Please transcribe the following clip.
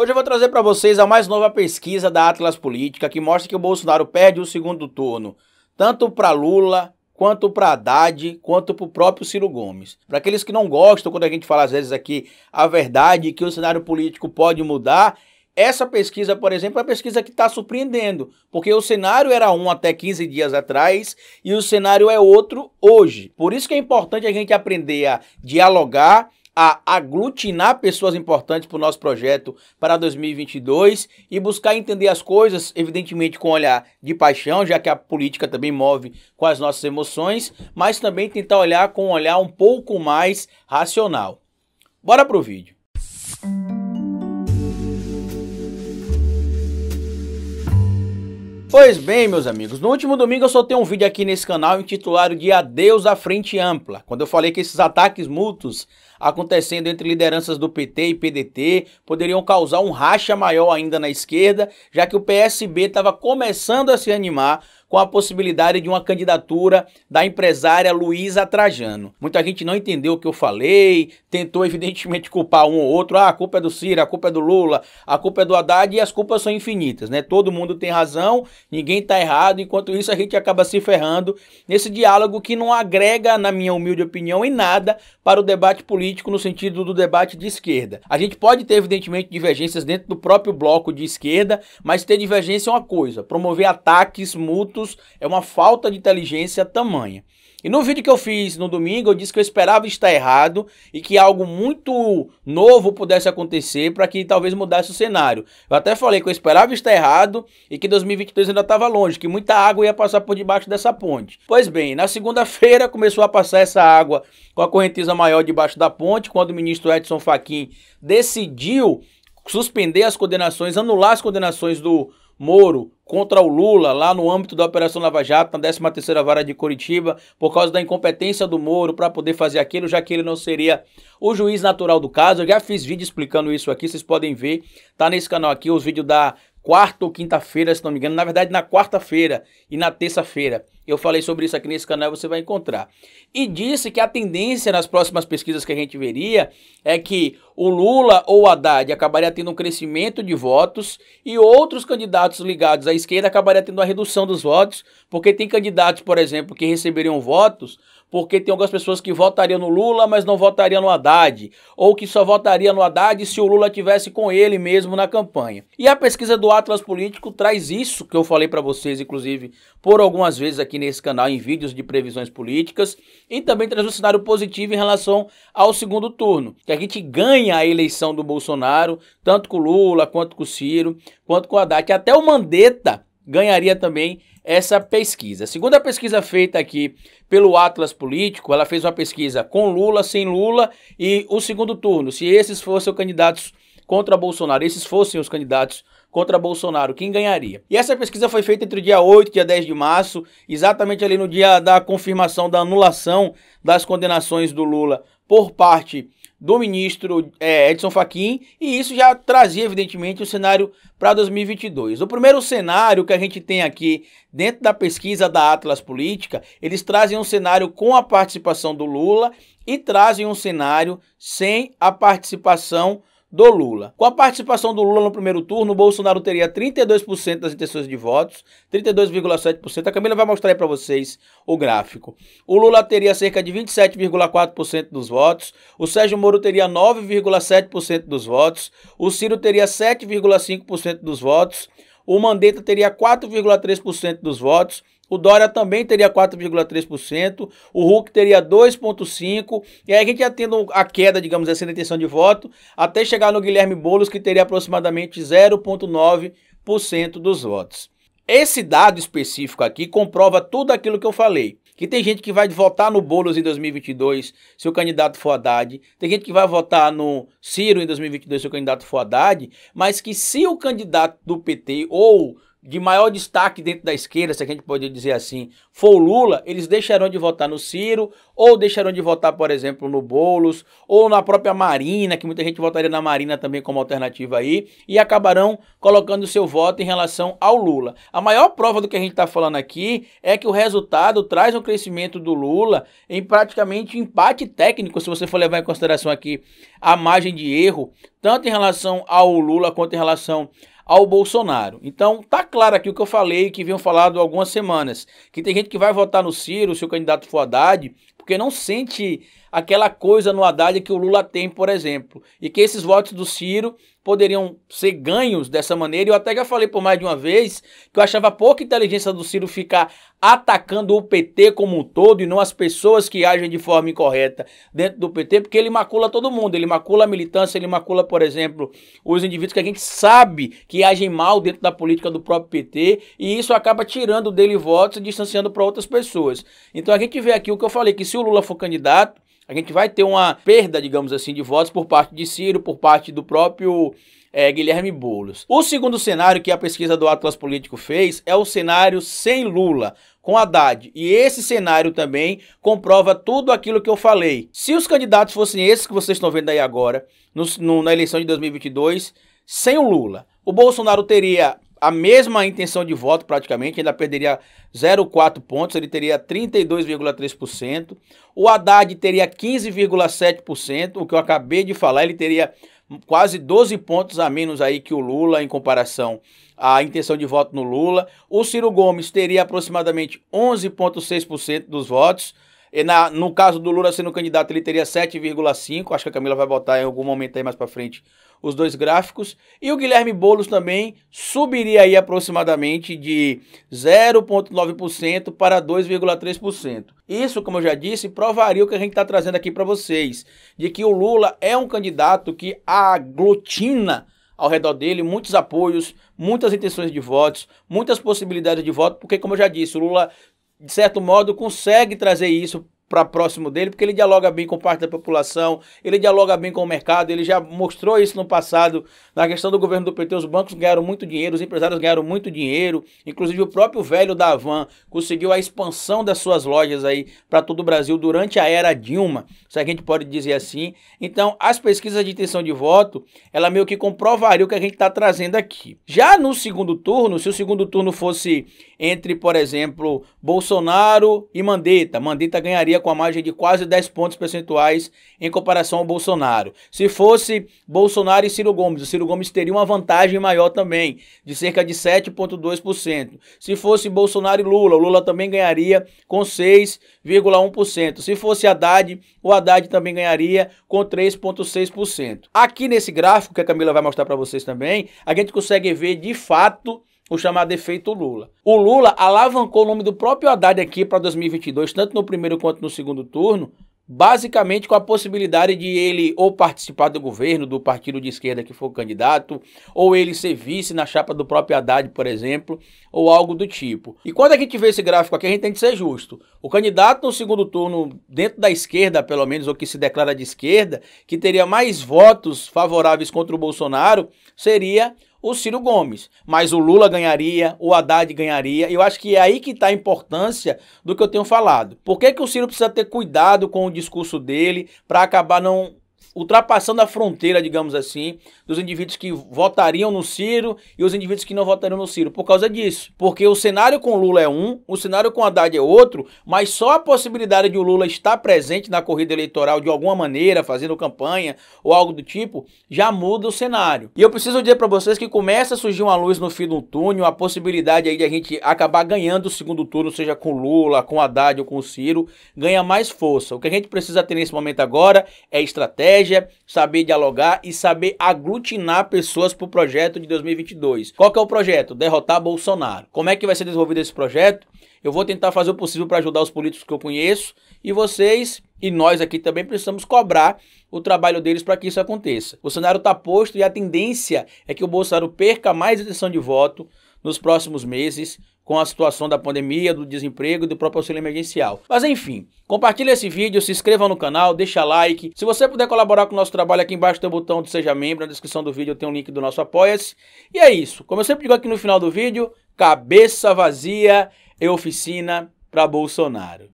Hoje eu vou trazer para vocês a mais nova pesquisa da Atlas Política que mostra que o Bolsonaro perde o segundo turno, tanto para Lula quanto para Haddad, quanto para o próprio Ciro Gomes. Para aqueles que não gostam quando a gente fala às vezes aqui a verdade que o cenário político pode mudar, essa pesquisa, por exemplo, é uma pesquisa que está surpreendendo, porque o cenário era um até 15 dias atrás e o cenário é outro hoje. Por isso que é importante a gente aprender a dialogar a aglutinar pessoas importantes para o nosso projeto para 2022 e buscar entender as coisas, evidentemente com um olhar de paixão, já que a política também move com as nossas emoções, mas também tentar olhar com um olhar um pouco mais racional. Bora pro vídeo. Pois bem, meus amigos, no último domingo eu soltei um vídeo aqui nesse canal intitulado de Adeus à Frente Ampla, quando eu falei que esses ataques mútuos acontecendo entre lideranças do PT e PDT poderiam causar um racha maior ainda na esquerda, já que o PSB estava começando a se animar com a possibilidade de uma candidatura da empresária Luísa Trajano. Muita gente não entendeu o que eu falei, tentou evidentemente culpar um ou outro. Ah, a culpa é do Ciro, a culpa é do Lula, a culpa é do Haddad e as culpas são infinitas, né? Todo mundo tem razão, ninguém está errado. Enquanto isso, a gente acaba se ferrando nesse diálogo que não agrega, na minha humilde opinião, em nada para o debate político no sentido do debate de esquerda. A gente pode ter, evidentemente, divergências dentro do próprio bloco de esquerda, mas ter divergência é uma coisa, promover ataques mútuos é uma falta de inteligência tamanha. E no vídeo que eu fiz no domingo, eu disse que eu esperava estar errado e que algo muito novo pudesse acontecer para que talvez mudasse o cenário. Eu até falei que eu esperava estar errado e que 2022 ainda estava longe, que muita água ia passar por debaixo dessa ponte. Pois bem, na segunda-feira começou a passar essa água com a correnteza maior debaixo da ponte, quando o ministro Edson Fachin decidiu suspender as condenações, anular as condenações do Moro contra o Lula lá no âmbito da Operação Lava Jato, na 13ª Vara de Curitiba, por causa da incompetência do Moro para poder fazer aquilo, já que ele não seria o juiz natural do caso. Eu já fiz vídeo explicando isso aqui, vocês podem ver, tá nesse canal aqui os vídeos da quarta ou quinta-feira, se não me engano, na verdade na quarta-feira e na terça-feira. Eu falei sobre isso aqui nesse canal, você vai encontrar. E disse que a tendência nas próximas pesquisas que a gente veria é que o Lula ou o Haddad acabaria tendo um crescimento de votos e outros candidatos ligados à esquerda acabaria tendo uma redução dos votos, porque tem candidatos, por exemplo, que receberiam votos porque tem algumas pessoas que votariam no Lula, mas não votariam no Haddad, ou que só votariam no Haddad se o Lula tivesse com ele mesmo na campanha. E a pesquisa do Atlas Político traz isso que eu falei para vocês, inclusive, por algumas vezes aqui nesse canal em vídeos de previsões políticas, e também traz um cenário positivo em relação ao segundo turno, que a gente ganha a eleição do Bolsonaro, tanto com o Lula, quanto com o Ciro, quanto com o Haddad, que até o Mandetta ganharia também essa pesquisa. A segunda pesquisa feita aqui pelo Atlas Político, ela fez uma pesquisa com Lula, sem Lula e o segundo turno, se esses fossem os candidatos contra Bolsonaro, esses fossem os candidatos contra Bolsonaro, quem ganharia. E essa pesquisa foi feita entre o dia 8 e dia 10 de março, exatamente ali no dia da confirmação da anulação das condenações do Lula por parte do ministro é, Edson Fachin, e isso já trazia, evidentemente, o cenário para 2022. O primeiro cenário que a gente tem aqui dentro da pesquisa da Atlas Política, eles trazem um cenário com a participação do Lula e trazem um cenário sem a participação do Lula. Com a participação do Lula no primeiro turno, o Bolsonaro teria 32% das intenções de votos, 32,7%. A Camila vai mostrar aí para vocês o gráfico. O Lula teria cerca de 27,4% dos votos, o Sérgio Moro teria 9,7% dos votos, o Ciro teria 7,5% dos votos, o Mandetta teria 4,3% dos votos o Dória também teria 4,3%, o Hulk teria 2,5%, e aí a gente ia tendo a queda, digamos assim, na intenção de voto, até chegar no Guilherme Boulos, que teria aproximadamente 0,9% dos votos. Esse dado específico aqui comprova tudo aquilo que eu falei. Que tem gente que vai votar no Boulos em 2022 se o candidato for Haddad. Tem gente que vai votar no Ciro em 2022 se o candidato for Haddad. Mas que se o candidato do PT ou de maior destaque dentro da esquerda, se a gente pode dizer assim, for o Lula, eles deixarão de votar no Ciro, ou deixarão de votar, por exemplo, no Boulos, ou na própria Marina, que muita gente votaria na Marina também como alternativa aí, e acabarão colocando seu voto em relação ao Lula. A maior prova do que a gente está falando aqui é que o resultado traz um crescimento do Lula em praticamente empate técnico, se você for levar em consideração aqui a margem de erro, tanto em relação ao Lula quanto em relação ao Bolsonaro. Então, tá claro aqui o que eu falei, que vinham falado algumas semanas, que tem gente que vai votar no Ciro, se o candidato for Haddad, porque não sente aquela coisa no Haddad que o Lula tem, por exemplo, e que esses votos do Ciro poderiam ser ganhos dessa maneira. Eu até já falei por mais de uma vez que eu achava pouca inteligência do Ciro ficar atacando o PT como um todo e não as pessoas que agem de forma incorreta dentro do PT, porque ele macula todo mundo, ele macula a militância, ele macula, por exemplo, os indivíduos que a gente sabe que agem mal dentro da política do próprio PT, e isso acaba tirando dele votos e distanciando para outras pessoas. Então a gente vê aqui o que eu falei, que se o Lula for candidato, a gente vai ter uma perda, digamos assim, de votos por parte de Ciro, por parte do próprio é, Guilherme Boulos. O segundo cenário que a pesquisa do Atlas Político fez é o cenário sem Lula, com Haddad. E esse cenário também comprova tudo aquilo que eu falei. Se os candidatos fossem esses que vocês estão vendo aí agora, no, no, na eleição de 2022, sem o Lula, o Bolsonaro teria a mesma intenção de voto praticamente, ainda perderia 0,4 pontos, ele teria 32,3%. O Haddad teria 15,7%, o que eu acabei de falar, ele teria quase 12 pontos a menos aí que o Lula em comparação à intenção de voto no Lula. O Ciro Gomes teria aproximadamente 11,6% dos votos. Na, no caso do Lula sendo candidato, ele teria 7,5. Acho que a Camila vai botar em algum momento aí mais para frente os dois gráficos. E o Guilherme Boulos também subiria aí aproximadamente de 0,9% para 2,3%. Isso, como eu já disse, provaria o que a gente está trazendo aqui para vocês, de que o Lula é um candidato que aglutina ao redor dele muitos apoios, muitas intenções de votos, muitas possibilidades de voto, porque, como eu já disse, o Lula de certo modo, consegue trazer isso para próximo dele, porque ele dialoga bem com parte da população, ele dialoga bem com o mercado, ele já mostrou isso no passado, na questão do governo do PT, os bancos ganharam muito dinheiro, os empresários ganharam muito dinheiro, inclusive o próprio velho da Avan conseguiu a expansão das suas lojas aí para todo o Brasil durante a era Dilma, se a gente pode dizer assim. Então, as pesquisas de intenção de voto, ela meio que comprovaria o que a gente está trazendo aqui. Já no segundo turno, se o segundo turno fosse entre, por exemplo, Bolsonaro e Mandetta. Mandetta ganharia com a margem de quase 10 pontos percentuais em comparação ao Bolsonaro. Se fosse Bolsonaro e Ciro Gomes, o Ciro Gomes teria uma vantagem maior também, de cerca de 7,2%. Se fosse Bolsonaro e Lula, o Lula também ganharia com 6,1%. Se fosse Haddad, o Haddad também ganharia com 3,6%. Aqui nesse gráfico que a Camila vai mostrar para vocês também, a gente consegue ver de fato o chamado efeito Lula. O Lula alavancou o nome do próprio Haddad aqui para 2022, tanto no primeiro quanto no segundo turno, basicamente com a possibilidade de ele ou participar do governo do partido de esquerda que for candidato, ou ele ser vice na chapa do próprio Haddad, por exemplo, ou algo do tipo. E quando a gente vê esse gráfico aqui, a gente tem que ser justo. O candidato no segundo turno, dentro da esquerda, pelo menos, ou que se declara de esquerda, que teria mais votos favoráveis contra o Bolsonaro, seria o Ciro Gomes. Mas o Lula ganharia, o Haddad ganharia. Eu acho que é aí que está a importância do que eu tenho falado. Por que, que o Ciro precisa ter cuidado com o discurso dele para acabar não ultrapassando a fronteira, digamos assim, dos indivíduos que votariam no Ciro e os indivíduos que não votariam no Ciro, por causa disso. Porque o cenário com Lula é um, o cenário com Haddad é outro, mas só a possibilidade de o Lula estar presente na corrida eleitoral de alguma maneira, fazendo campanha ou algo do tipo, já muda o cenário. E eu preciso dizer para vocês que começa a surgir uma luz no fim do túnel, a possibilidade aí de a gente acabar ganhando o segundo turno, seja com Lula, com Haddad ou com Ciro, ganha mais força. O que a gente precisa ter nesse momento agora é estratégia, estratégia, saber dialogar e saber aglutinar pessoas para o projeto de 2022. Qual que é o projeto? Derrotar Bolsonaro. Como é que vai ser desenvolvido esse projeto? Eu vou tentar fazer o possível para ajudar os políticos que eu conheço e vocês e nós aqui também precisamos cobrar o trabalho deles para que isso aconteça. O cenário está posto e a tendência é que o Bolsonaro perca mais intenção de voto, nos próximos meses com a situação da pandemia, do desemprego e do próprio auxílio emergencial. Mas enfim, compartilhe esse vídeo, se inscreva no canal, deixa like. Se você puder colaborar com o nosso trabalho aqui embaixo tem o botão de Seja Membro, na descrição do vídeo tem um link do nosso Apoia-se. E é isso, como eu sempre digo aqui no final do vídeo, cabeça vazia e é oficina para Bolsonaro.